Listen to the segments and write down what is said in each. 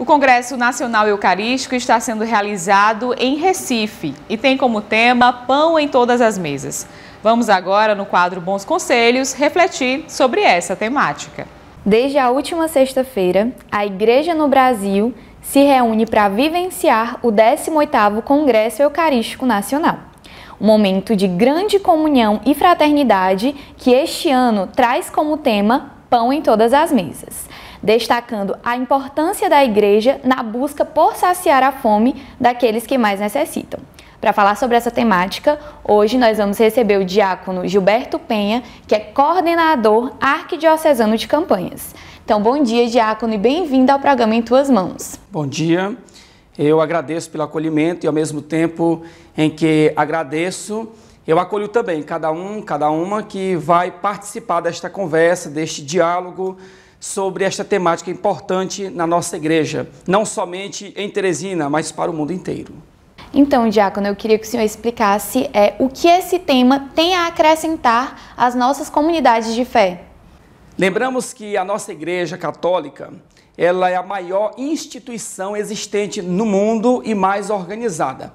O Congresso Nacional Eucarístico está sendo realizado em Recife e tem como tema Pão em Todas as Mesas. Vamos agora, no quadro Bons Conselhos, refletir sobre essa temática. Desde a última sexta-feira, a Igreja no Brasil se reúne para vivenciar o 18º Congresso Eucarístico Nacional. Um momento de grande comunhão e fraternidade que este ano traz como tema Pão em Todas as Mesas destacando a importância da igreja na busca por saciar a fome daqueles que mais necessitam. Para falar sobre essa temática, hoje nós vamos receber o diácono Gilberto Penha, que é coordenador arquidiocesano de campanhas. Então, bom dia, diácono, e bem-vindo ao programa Em Tuas Mãos. Bom dia. Eu agradeço pelo acolhimento e, ao mesmo tempo em que agradeço, eu acolho também cada um, cada uma que vai participar desta conversa, deste diálogo sobre esta temática importante na nossa igreja, não somente em Teresina, mas para o mundo inteiro. Então, Diácono, eu queria que o senhor explicasse é, o que esse tema tem a acrescentar às nossas comunidades de fé. Lembramos que a nossa igreja católica ela é a maior instituição existente no mundo e mais organizada.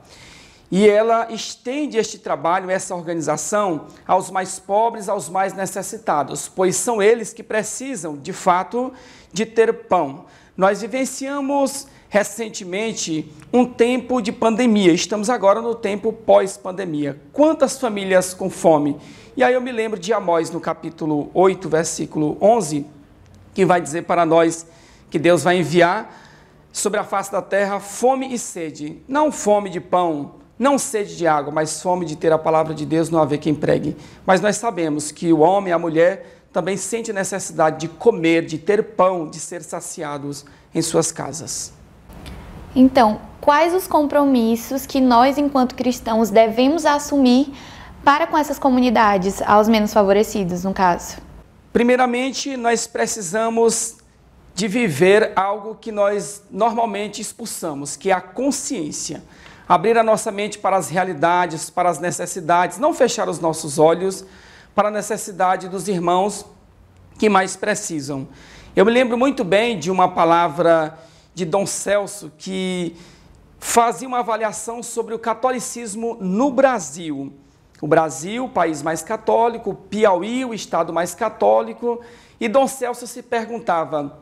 E ela estende este trabalho, essa organização, aos mais pobres, aos mais necessitados, pois são eles que precisam, de fato, de ter pão. Nós vivenciamos recentemente um tempo de pandemia, estamos agora no tempo pós-pandemia. Quantas famílias com fome? E aí eu me lembro de Amós, no capítulo 8, versículo 11, que vai dizer para nós que Deus vai enviar sobre a face da terra fome e sede, não fome de pão não sede de água, mas fome de ter a palavra de Deus, não haver quem pregue. Mas nós sabemos que o homem e a mulher também sente necessidade de comer, de ter pão, de ser saciados em suas casas. Então, quais os compromissos que nós, enquanto cristãos, devemos assumir para com essas comunidades, aos menos favorecidos, no caso? Primeiramente, nós precisamos de viver algo que nós normalmente expulsamos, que é a consciência abrir a nossa mente para as realidades, para as necessidades, não fechar os nossos olhos para a necessidade dos irmãos que mais precisam. Eu me lembro muito bem de uma palavra de Dom Celso que fazia uma avaliação sobre o catolicismo no Brasil. O Brasil, o país mais católico, Piauí, o estado mais católico, e Dom Celso se perguntava: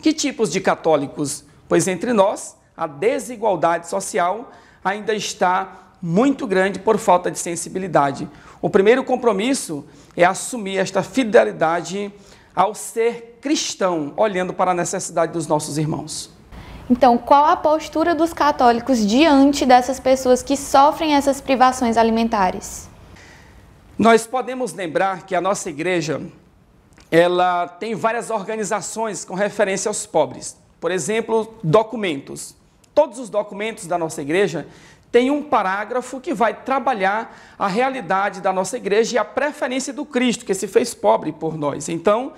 que tipos de católicos? Pois entre nós, a desigualdade social ainda está muito grande por falta de sensibilidade. O primeiro compromisso é assumir esta fidelidade ao ser cristão, olhando para a necessidade dos nossos irmãos. Então, qual a postura dos católicos diante dessas pessoas que sofrem essas privações alimentares? Nós podemos lembrar que a nossa igreja ela tem várias organizações com referência aos pobres. Por exemplo, documentos todos os documentos da nossa igreja têm um parágrafo que vai trabalhar a realidade da nossa igreja e a preferência do Cristo, que se fez pobre por nós. Então,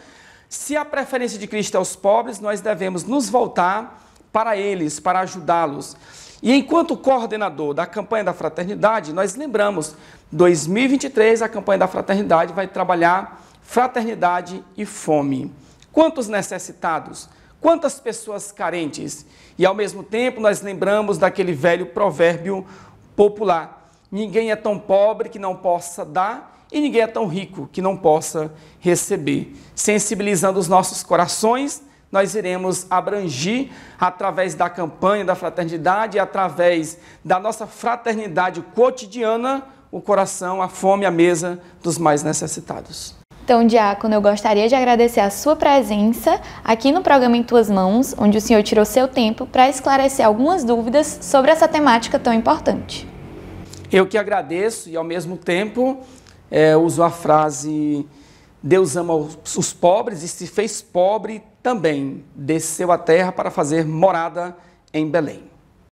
se a preferência de Cristo é aos pobres, nós devemos nos voltar para eles, para ajudá-los. E enquanto coordenador da campanha da fraternidade, nós lembramos, 2023 a campanha da fraternidade vai trabalhar fraternidade e fome. Quantos necessitados? Quantas pessoas carentes! E ao mesmo tempo nós lembramos daquele velho provérbio popular: ninguém é tão pobre que não possa dar e ninguém é tão rico que não possa receber. Sensibilizando os nossos corações, nós iremos abrangir através da campanha da fraternidade, e através da nossa fraternidade cotidiana, o coração, a fome, a mesa dos mais necessitados. Então, Diácono, eu gostaria de agradecer a sua presença aqui no programa Em Tuas Mãos, onde o senhor tirou seu tempo para esclarecer algumas dúvidas sobre essa temática tão importante. Eu que agradeço e, ao mesmo tempo, é, uso a frase: Deus ama os pobres e se fez pobre também, desceu à terra para fazer morada em Belém.